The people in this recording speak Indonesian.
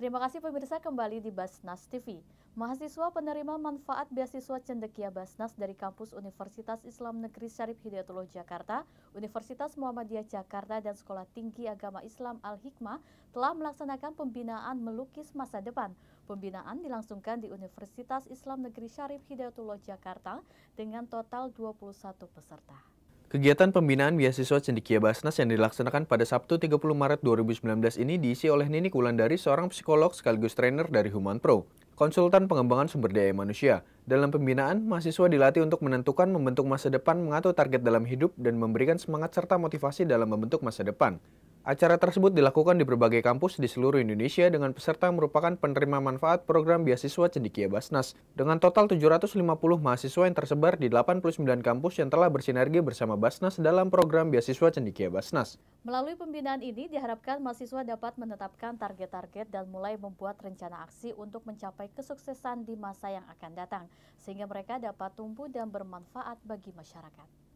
Terima kasih pemirsa kembali di Basnas TV. Mahasiswa penerima manfaat beasiswa Cendekia Basnas dari kampus Universitas Islam Negeri Syarif Hidayatullah Jakarta, Universitas Muhammadiyah Jakarta dan Sekolah Tinggi Agama Islam Al-Hikmah telah melaksanakan pembinaan melukis masa depan. Pembinaan dilangsungkan di Universitas Islam Negeri Syarif Hidayatullah Jakarta dengan total 21 peserta. Kegiatan pembinaan beasiswa Cendikia Basnas yang dilaksanakan pada Sabtu 30 Maret 2019 ini diisi oleh Nini Kulandari, seorang psikolog sekaligus trainer dari Human Pro, konsultan pengembangan sumber daya manusia. Dalam pembinaan, mahasiswa dilatih untuk menentukan, membentuk masa depan, mengatur target dalam hidup, dan memberikan semangat serta motivasi dalam membentuk masa depan. Acara tersebut dilakukan di berbagai kampus di seluruh Indonesia dengan peserta merupakan penerima manfaat program beasiswa Cendikia Basnas dengan total 750 mahasiswa yang tersebar di 89 kampus yang telah bersinergi bersama Basnas dalam program beasiswa Cendikia Basnas. Melalui pembinaan ini diharapkan mahasiswa dapat menetapkan target-target dan mulai membuat rencana aksi untuk mencapai kesuksesan di masa yang akan datang sehingga mereka dapat tumbuh dan bermanfaat bagi masyarakat.